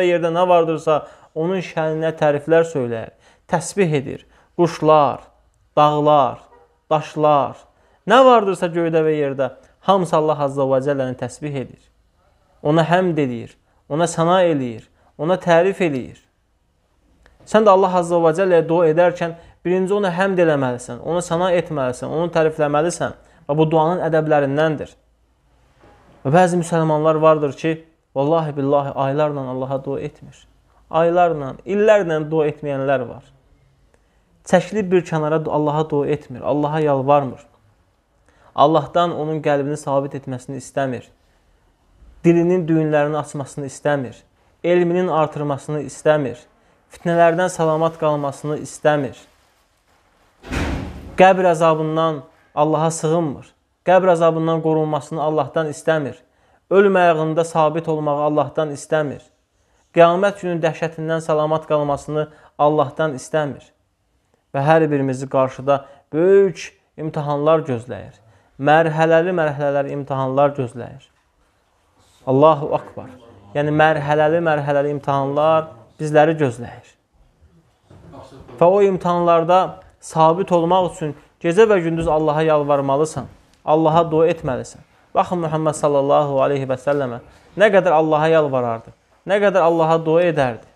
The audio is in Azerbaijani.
və yerdə nə vardırsa, onun şəninə təriflər söyləyir, təsbih edir. Quşlar, dağlar, daşlar, nə vardırsa göydə və yerdə, hamısı Allah Azza və Cəlləni təsbih edir. Ona həmd edir, ona səna eləyir, ona tərif eləyir. Sən də Allah Azza və Cəlləyə dua edərkən birinci ona həmd eləməlisən, ona səna etməlisən, onu tərifləməlisən və bu duanın ədəblərindəndir. Və bəzi müsəlmanlar vardır ki, Vallahi billahi aylarla Allaha dua etmir. Aylarla, illərlə dua etməyənlər var. Çəkilib bir kənara Allaha dua etmir, Allaha yalvarmır. Allahdan onun qəlbini sabit etməsini istəmir. Dilinin düyünlərini açmasını istəmir. Elminin artırmasını istəmir. Fitnələrdən salamat qalmasını istəmir. Qəbr əzabından Allaha sığınmır. Qəbr əzabından qorunmasını Allahdan istəmir Ölüm ayağında sabit olmağı Allahdan istəmir. Qiyamət günün dəhşətindən salamat qalmasını Allahdan istəmir. Və hər birimizi qarşıda böyük imtahanlar gözləyir. Mərhələli mərhələlər imtahanlar gözləyir. Allahu akbar. Yəni mərhələli mərhələli imtahanlar bizləri gözləyir. Və o imtahanlarda sabit olmaq üçün gecə və gündüz Allaha yalvarmalısan. Allaha dua etməlisən. Baxın Muhammed sallallahu aleyhi və səlləmə nə qədər Allaha yalvarardı, nə qədər Allaha dua edərdi.